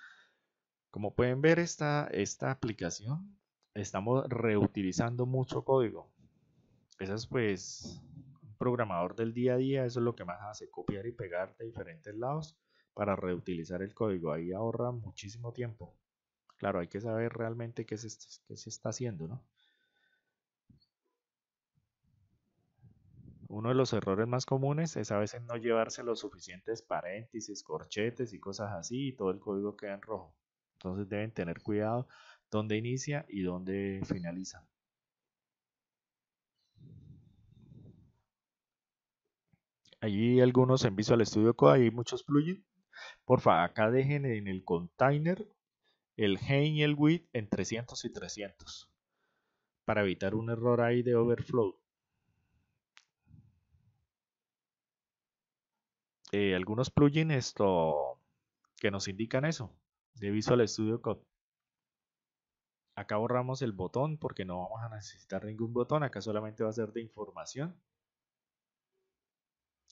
Como pueden ver esta aplicación estamos reutilizando mucho código esas pues un programador del día a día, eso es lo que más hace, copiar y pegar de diferentes lados para reutilizar el código. Ahí ahorra muchísimo tiempo. Claro, hay que saber realmente qué se, se está haciendo, ¿no? Uno de los errores más comunes es a veces no llevarse los suficientes paréntesis, corchetes y cosas así, y todo el código queda en rojo. Entonces deben tener cuidado dónde inicia y dónde finaliza. Allí algunos en Visual Studio Code, hay muchos plugins. Porfa, acá dejen en el container el Hein y el Width en 300 y 300 para evitar un error ahí de overflow. Eh, algunos plugins esto, que nos indican eso de Visual Studio Code. Acá borramos el botón porque no vamos a necesitar ningún botón, acá solamente va a ser de información.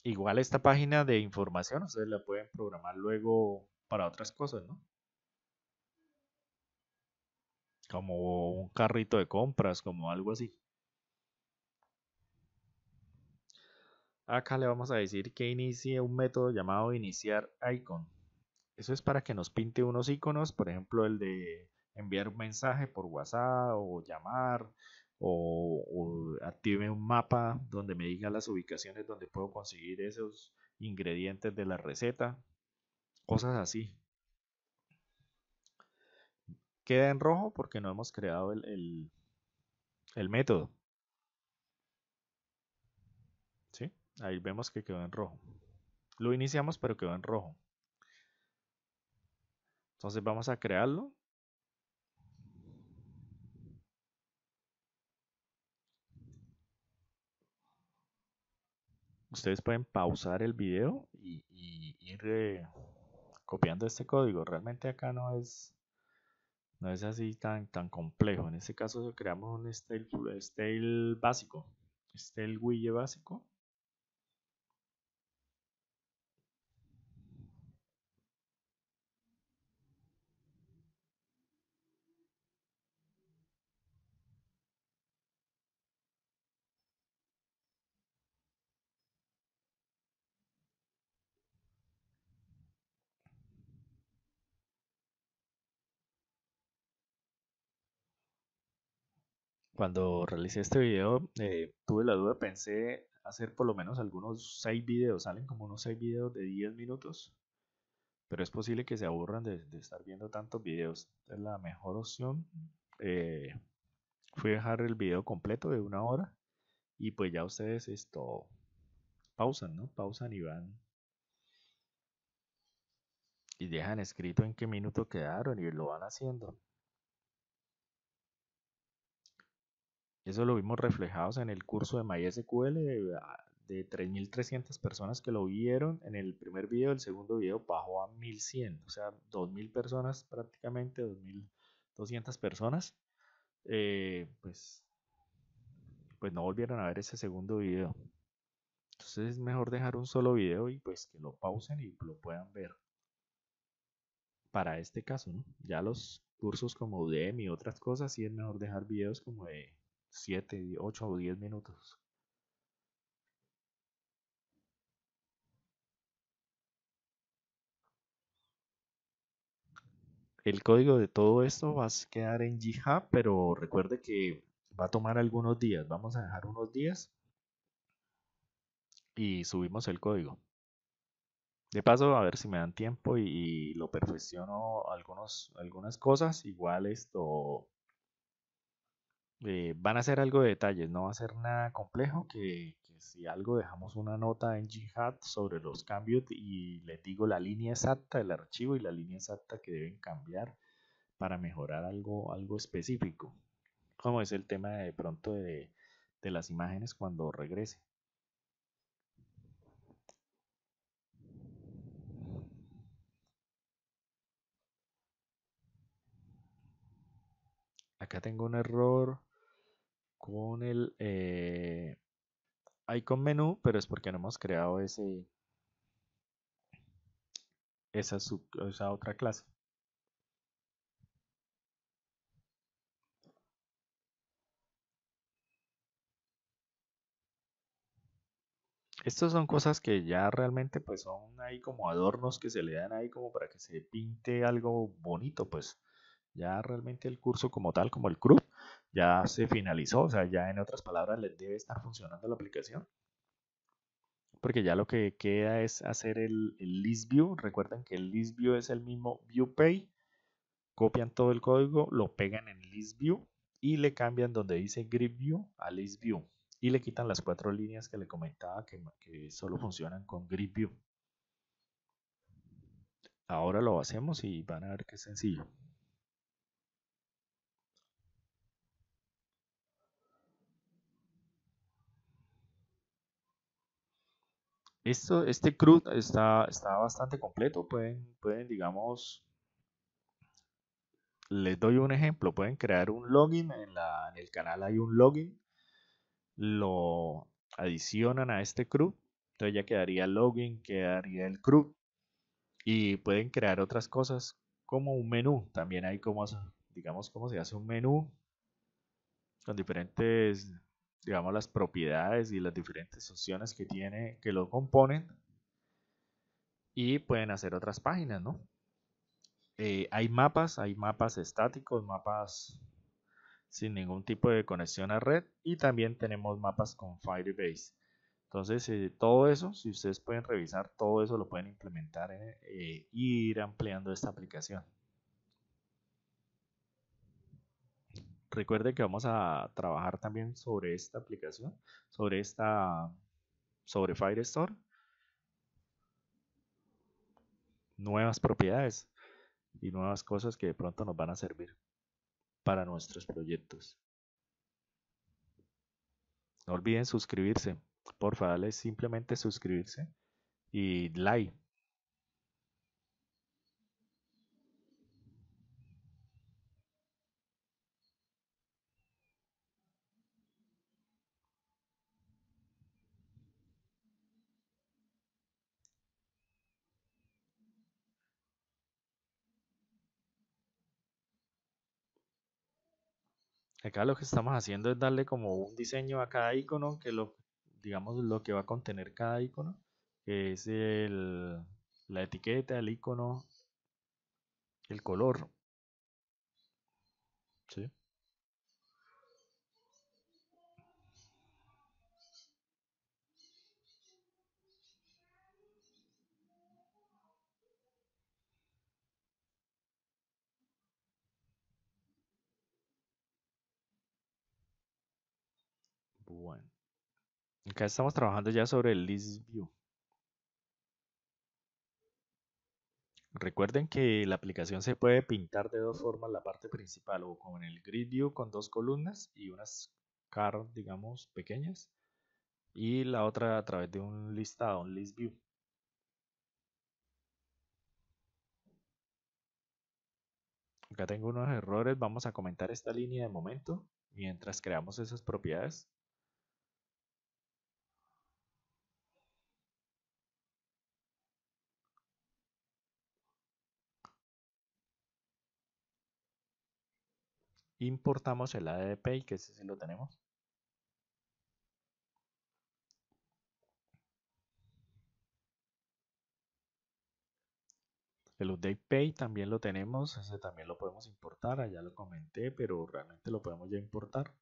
Igual esta página de información ustedes la pueden programar luego para otras cosas, ¿no? Como un carrito de compras, como algo así. Acá le vamos a decir que inicie un método llamado iniciar icon. Eso es para que nos pinte unos iconos, por ejemplo, el de enviar un mensaje por WhatsApp o llamar o, active un mapa donde me diga las ubicaciones donde puedo conseguir esos ingredientes de la receta, cosas así. Queda en rojo porque no hemos creado el, método. ¿Sí? Ahí vemos que quedó en rojo. Lo iniciamos pero quedó en rojo. Entonces vamos a crearlo ustedes pueden pausar el video y, ir eh, copiando este código. Realmente acá no es, no es así tan, tan complejo. En este caso creamos un style, style básico, style widget básico Cuando realicé este video, eh, tuve la duda, pensé hacer por lo menos algunos 6 videos, salen como unos 6 videos de 10 minutos, pero es posible que se aburran de, estar viendo tantos videos. es la mejor opción eh, fue dejar el video completo de una hora y pues ya ustedes esto pausan, ¿no? Pausan y van y dejan escrito en qué minuto quedaron y lo van haciendo. Eso lo vimos reflejados en el curso de MySQL eh, de, 3.300 personas que lo vieron en el primer video, el segundo video bajó a 1.100, o sea, 2.000 personas prácticamente, 2.200 personas, eh, pues, pues no volvieron a ver ese segundo video. Entonces es mejor dejar un solo video y pues que lo pausen y lo puedan ver. Para este caso, ¿no? Ya los cursos como Udemy y otras cosas, sí es mejor dejar videos como de 7, 8 o 10 minutos. El código de todo esto va a quedar en GitHub, pero recuerde que va a tomar algunos días. Vamos a dejar unos días y subimos el código. De paso, a ver si me dan tiempo y, lo perfecciono algunos, algunas cosas. Igual esto eh, van a ser algo de detalles, no va a ser nada complejo que, si algo dejamos una nota en jihad sobre los cambios y les digo la línea exacta del archivo y la línea exacta que deben cambiar para mejorar algo, algo específico, como es el tema de pronto de, de las imágenes cuando regrese. Acá tengo un error con el icon eh, menú, pero es porque no hemos creado ese esa, otra clase. Estas son cosas que ya realmente pues son ahí como adornos que se le dan ahí como para que se pinte algo bonito, pues ya realmente el curso como tal, como el CRUD, ya se finalizó, o sea, ya en otras palabras les debe estar funcionando la aplicación. Porque ya lo que queda es hacer el, listview, Recuerden que el list es el mismo viewpay, Copian todo el código, lo pegan en list view y le cambian donde dice grid view a list view. Y le quitan las cuatro líneas que le comentaba que, solo funcionan con grid view. Ahora lo hacemos y van a ver que es sencillo. Esto, este CRUD está, está bastante completo. Pueden, pueden, digamos, les doy un ejemplo. Pueden crear un login. En, la, en el canal hay un login. Lo adicionan a este CRUD. Entonces ya quedaría login, quedaría el CRUD. Y pueden crear otras cosas como un menú. También hay como, digamos, cómo se hace un menú con diferentes digamos, las propiedades y las diferentes opciones que tiene, que lo componen. Y pueden hacer otras páginas, ¿no? Eh, hay mapas, hay mapas estáticos, mapas sin ningún tipo de conexión a red y también tenemos mapas con Firebase. Entonces, eh, todo eso, si ustedes pueden revisar, todo eso lo pueden implementar e ir ampliando esta aplicación. Recuerden que vamos a trabajar también sobre esta aplicación, sobre esta, sobre Firestore. Nuevas propiedades y nuevas cosas que de pronto nos van a servir para nuestros proyectos. No olviden suscribirse. favor es simplemente suscribirse y like Acá lo que estamos haciendo es darle como un diseño a cada icono, que lo, digamos lo que va a contener cada icono, que es el, la etiqueta, el icono, el color. ¿Sí? Acá estamos trabajando ya sobre el list Recuerden que la aplicación se puede pintar de dos formas, la parte principal o con el grid con dos columnas y unas car, digamos, pequeñas y la otra a través de un listado, un list Acá tengo unos errores, vamos a comentar esta línea de momento mientras creamos esas propiedades. importamos el ADP que ese sí lo tenemos. El update pay también lo tenemos, ese también lo podemos importar, allá lo comenté, pero realmente lo podemos ya importar.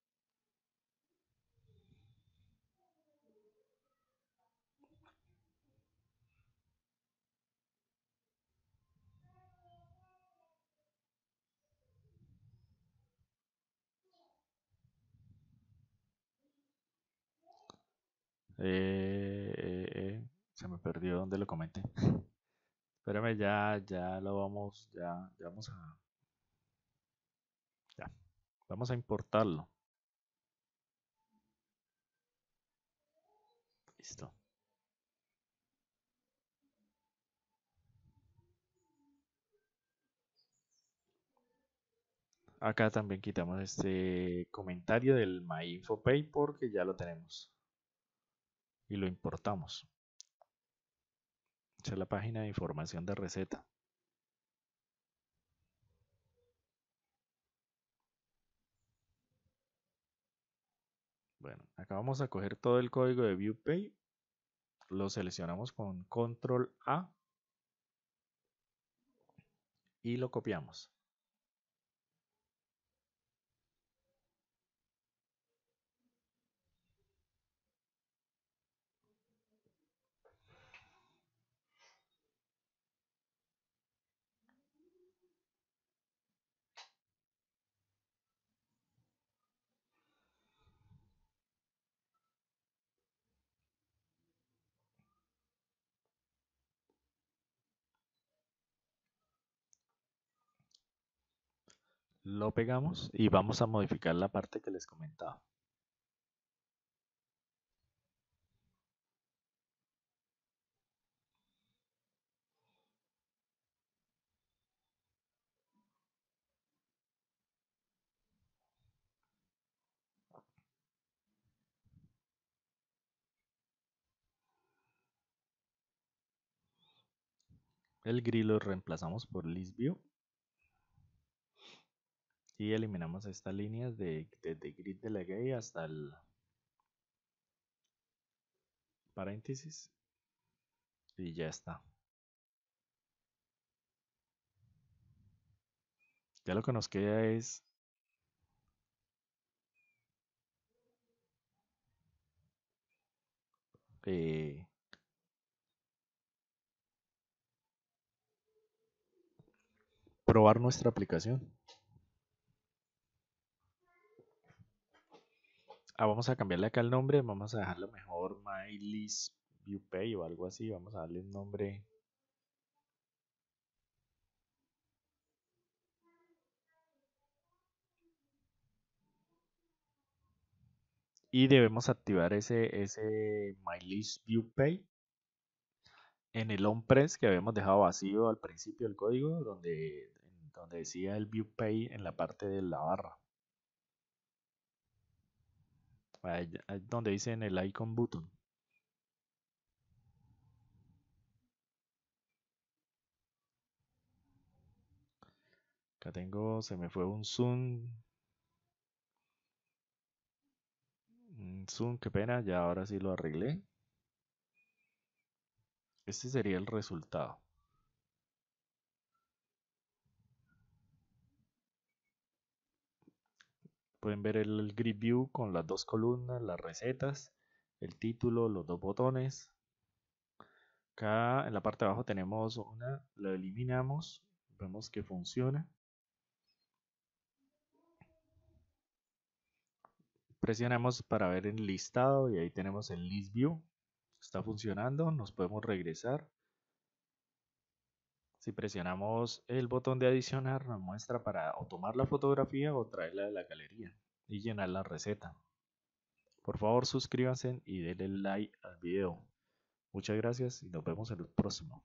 Eh, eh, eh, se me perdió donde lo comenté. Espérame, ya, ya lo vamos, ya vamos a. Ya. Vamos a importarlo. Listo. Acá también quitamos este comentario del MyInfoPay porque ya lo tenemos y lo importamos. Esa es la página de información de receta. Bueno, acá vamos a coger todo el código de ViewPay, lo seleccionamos con Control A y lo copiamos. lo pegamos y vamos a modificar la parte que les comentaba. El grillo reemplazamos por lisbio y eliminamos estas líneas de, desde grid de la gay hasta el paréntesis y ya está ya lo que nos queda es eh, probar nuestra aplicación Ah, vamos a cambiarle acá el nombre, vamos a dejarlo mejor MyListViewPay o algo así, vamos a darle un nombre. Y debemos activar ese, ese en el onPress que habíamos dejado vacío al principio del código, donde, donde decía el ViewPay en la parte de la barra. donde dice en el icon button. Acá tengo, se me fue un zoom. Un zoom, qué pena, ya ahora sí lo arreglé. Este sería el resultado. Pueden ver el grid view con las dos columnas, las recetas, el título, los dos botones. Acá en la parte de abajo tenemos una, la eliminamos, vemos que funciona. Presionamos para ver el listado y ahí tenemos el list view. Está funcionando, nos podemos regresar si presionamos el botón de adicionar, nos muestra para o tomar la fotografía o traerla de la galería y llenar la receta. Por favor suscríbanse y denle like al video. Muchas gracias y nos vemos en el próximo.